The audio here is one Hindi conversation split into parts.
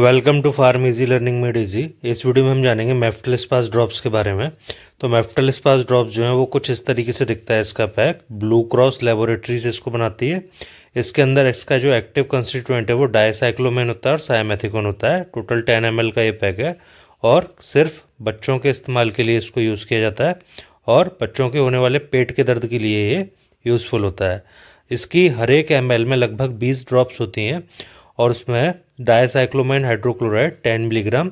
welcome to pharm easy learning made easy इस वीडियो में हम जानेंगे मेफ्टल स्पास ड्रॉप्स के बारे में तो मेफ्टल स्पास ड्रॉप्स जो है वो कुछ इस तरीके से दिखता है इसका पैक ब्लू क्रॉस लेबोरेटरीज इसको बनाती है इसके अंदर इसका जो एक्टिव कंस्टिट्यूएंट है वो डायसाइक्लोमेन होता है और सायमेथिकोन होता है टोटल टेन एम का ये पैक है और सिर्फ बच्चों के इस्तेमाल के लिए इसको यूज़ किया जाता है और बच्चों के होने वाले पेट के दर्द के लिए ये यूज़फुल होता है इसकी हर एक एम में लगभग बीस ड्रॉप्स होती हैं और उसमें डायसाइक्लोमाइन हाइड्रोक्लोराइड 10 मिलीग्राम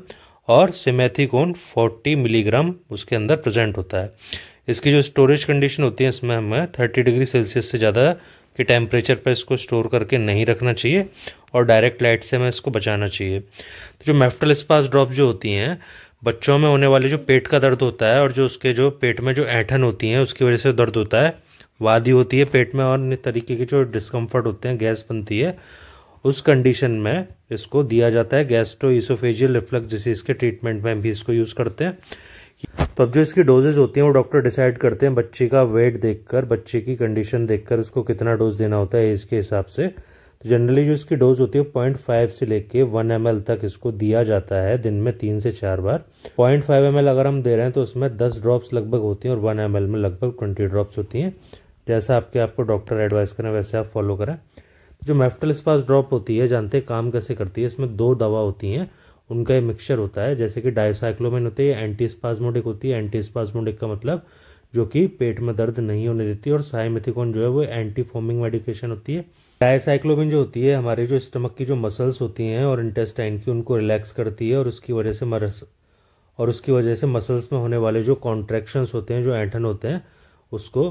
और सिमेथिकोन 40 मिलीग्राम उसके अंदर प्रेजेंट होता है इसकी जो स्टोरेज कंडीशन होती है इसमें हमें 30 डिग्री सेल्सियस से ज़्यादा के टेम्परेचर पर इसको स्टोर करके नहीं रखना चाहिए और डायरेक्ट लाइट से हमें इसको बचाना चाहिए तो जो मेफ्टल स्पास ड्रॉप जो होती हैं बच्चों में होने वाले जो पेट का दर्द होता है और जो उसके जो पेट में जो ऐठन होती हैं उसकी वजह से दर्द होता है वादी होती है पेट में और तरीके के जो डिस्कम्फर्ट होते हैं गैस बनती है उस कंडीशन में इसको दिया जाता है गैस्ट्रो इसोफेजियल रिफ्लक्स डिसीज़ के ट्रीटमेंट में भी इसको यूज़ करते हैं तो अब जो इसकी डोजेज होती हैं वो डॉक्टर डिसाइड करते हैं बच्चे का वेट देखकर बच्चे की कंडीशन देखकर उसको कितना डोज देना होता है एज के हिसाब से तो जनरली जो इसकी डोज होती है पॉइंट फाइव से लेके वन एम तक इसको दिया जाता है दिन में तीन से चार बार पॉइंट फाइव एम अगर हम दे रहे हैं तो उसमें दस ड्रॉप्स लगभग होती हैं और वन एम में लगभग ट्वेंटी ड्रॉप्स होती हैं जैसा आपके आपको डॉक्टर एडवाइस करें वैसे आप फॉलो करें जो मेफ्टल स्पास ड्रॉप होती है जानते हैं काम कैसे करती है इसमें दो दवा होती हैं उनका ये मिक्सचर होता है जैसे कि डायसाइक्लोमिन होती है एंटी स्पाजमोडिक होती है एंटी स्पाजमोडिक का मतलब जो कि पेट में दर्द नहीं होने देती और साइमेथिकोन जो है वो एंटी फॉर्मिंग मेडिकेशन होती है डायसाइक्लोबिन जो होती है हमारे जो स्टमक की जो मसल्स होती हैं और इंटेस्टाइन की उनको रिलैक्स करती है और उसकी वजह से मरस और उसकी वजह से मसल्स में होने वाले जो कॉन्ट्रैक्शंस होते हैं जो ऐंठन होते हैं उसको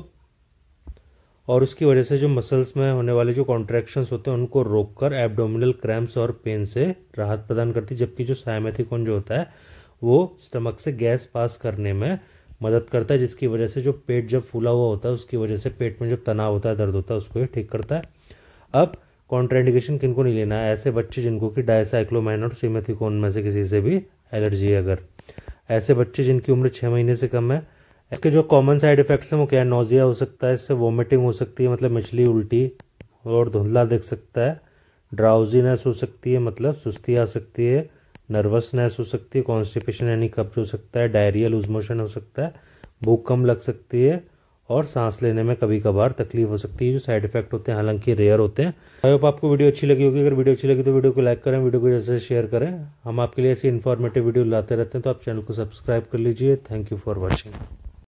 और उसकी वजह से जो मसल्स में होने वाले जो कॉन्ट्रैक्शंस होते हैं उनको रोककर एब्डोमिनल क्रैम्प्स और पेन से राहत प्रदान करती है जबकि जो सायमेथिकोन जो होता है वो स्टमक से गैस पास करने में मदद करता है जिसकी वजह से जो पेट जब फूला हुआ होता है उसकी वजह से पेट में जब तनाव होता है दर्द होता है उसको ये ठीक करता है अब कॉन्ट्राइंडिकेशन किनको नहीं लेना है ऐसे बच्चे जिनको कि डायसाइक्लोमाइन और सीमेथिकोन में से किसी से भी एलर्जी है अगर ऐसे बच्चे जिनकी उम्र छः महीने से कम है इसके जो कॉमन साइड इफेक्ट्स हैं वो क्या है नोज़िया हो सकता है इससे वोमिटिंग हो सकती है मतलब मछली उल्टी और धुंधला दिख सकता है ड्राउजीनेस हो सकती है मतलब सुस्ती आ सकती है नर्वसनेस हो सकती है कॉन्स्टिपेशन यानी कब्ज हो सकता है डायरिया लूज मोशन हो सकता है भूख कम लग सकती है और सांस लेने में कभी कभार तकलीफ हो सकती है जो साइड इफेक्ट होते हैं हालांकि रेयर होते हैं आई होप आपको वीडियो अच्छी लगी होगी अगर वीडियो अच्छी लगी तो वीडियो को लाइक करें वीडियो को जैसे शेयर करें हम आपके लिए ऐसी इन्फॉर्मेटिव वीडियो लाते रहते हैं तो आप चैनल को सब्सक्राइब कर लीजिए थैंक यू फॉर वॉचिंग